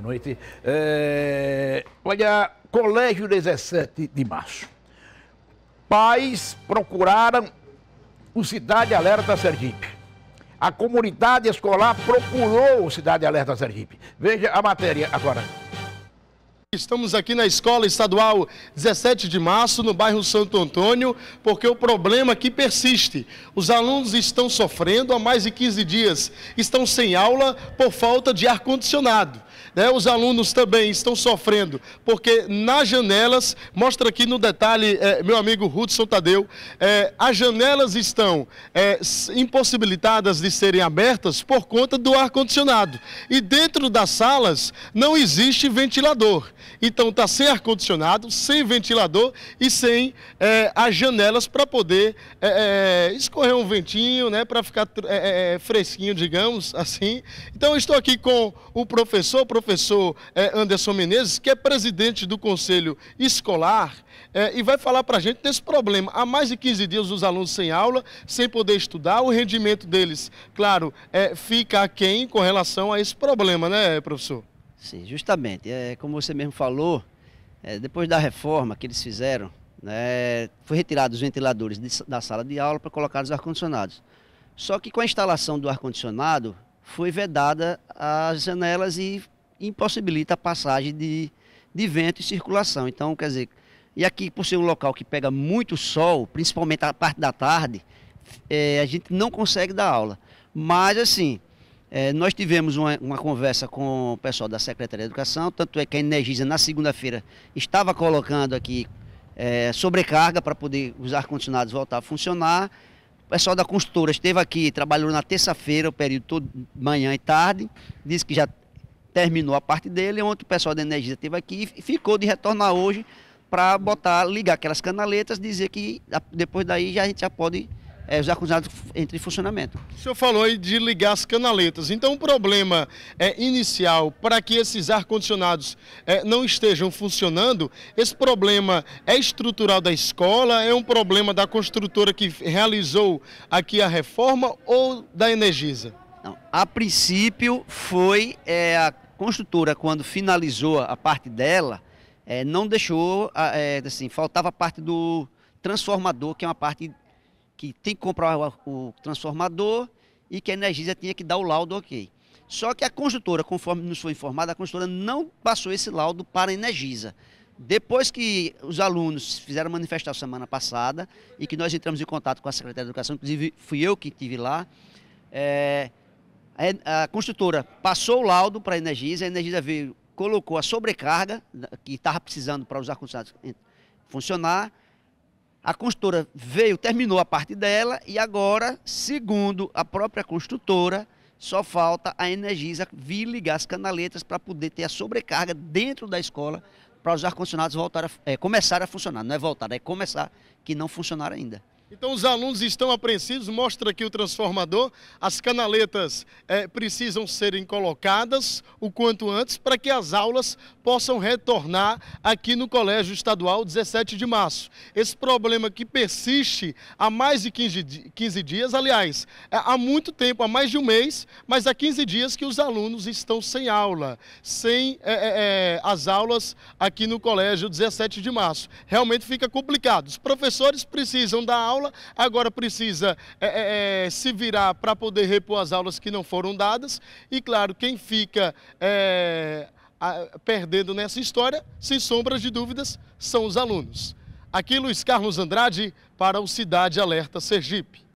Boa noite. É... Olha, Colégio 17 de Março. Pais procuraram o Cidade Alerta Sergipe. A comunidade escolar procurou o Cidade Alerta Sergipe. Veja a matéria agora. Estamos aqui na Escola Estadual 17 de Março, no bairro Santo Antônio, porque o problema aqui persiste. Os alunos estão sofrendo há mais de 15 dias, estão sem aula por falta de ar-condicionado. Né? Os alunos também estão sofrendo, porque nas janelas, mostra aqui no detalhe, é, meu amigo Hudson Tadeu, é, as janelas estão é, impossibilitadas de serem abertas por conta do ar-condicionado. E dentro das salas não existe ventilador. Então está sem ar-condicionado, sem ventilador e sem é, as janelas para poder é, é, escorrer um ventinho, né, para ficar fresquinho, digamos assim. Então estou aqui com o professor professor é, Anderson Menezes, que é presidente do Conselho Escolar, é, e vai falar para a gente desse problema. Há mais de 15 dias os alunos sem aula, sem poder estudar, o rendimento deles, claro, é, fica aquém com relação a esse problema, né, professor? Sim, justamente. É, como você mesmo falou, é, depois da reforma que eles fizeram, né, foi retirado os ventiladores de, da sala de aula para colocar os ar-condicionados. Só que com a instalação do ar-condicionado, foi vedada as janelas e impossibilita a passagem de, de vento e circulação. Então, quer dizer, e aqui por ser um local que pega muito sol, principalmente a parte da tarde, é, a gente não consegue dar aula. Mas assim, é, nós tivemos uma, uma, conversa com o pessoal da Secretaria de Educação, tanto é que a Energisa na segunda-feira estava colocando aqui é, sobrecarga para poder os ar-condicionados voltar a funcionar. O pessoal da consultora esteve aqui, trabalhou na terça-feira, o período todo, manhã e tarde, disse que já terminou a parte dele, ontem o pessoal da Energia esteve aqui e ficou de retornar hoje para botar, ligar aquelas canaletas, dizer que depois daí já a gente já pode é, os acusados entre em funcionamento. O senhor falou aí de ligar as canaletas. Então, o problema é, inicial para que esses ar-condicionados é, não estejam funcionando, esse problema é estrutural da escola, é um problema da construtora que realizou aqui a reforma ou da Energisa? Não, a princípio foi é, a construtora, quando finalizou a parte dela, é, não deixou, é, assim, faltava a parte do transformador, que é uma parte que tem que comprar o, o transformador e que a Energisa tinha que dar o laudo ok. Só que a construtora, conforme nos foi informada, a construtora não passou esse laudo para a Energisa. Depois que os alunos fizeram manifestação semana passada e que nós entramos em contato com a secretária de Educação, inclusive fui eu que estive lá, é, a, construtora passou o laudo para a Energisa, a Energisa veio, colocou a sobrecarga né, que estava precisando para os ar-condicionados funcionar. A construtora veio, terminou a parte dela e agora, segundo a própria construtora, só falta a Energisa vir ligar as canaletas para poder ter a sobrecarga dentro da escola para os ar-condicionados voltar a, é, começar a funcionar. Não é voltar, é começar, que não funcionaram ainda. Então os alunos estão apreensivos, mostra aqui o transformador. As canaletas é, precisam serem colocadas o quanto antes para que as aulas possam retornar aqui no Colégio Estadual 17 de março. Esse problema que persiste há mais de 15, 15 dias, aliás, é, há muito tempo, há mais de um mês, mas há 15 dias que os alunos estão sem aula, sem é, é, é as aulas aqui no Colégio 17 de março. Realmente fica complicado. Os professores precisam da aula aula, agora precisa é, é, é se virar para poder repor as aulas que não foram dadas. E claro, quem fica é, a, perdendo nessa história, sem sombras de dúvidas, são os alunos. Aqui Luiz Carlos Andrade para o Cidade Alerta Sergipe.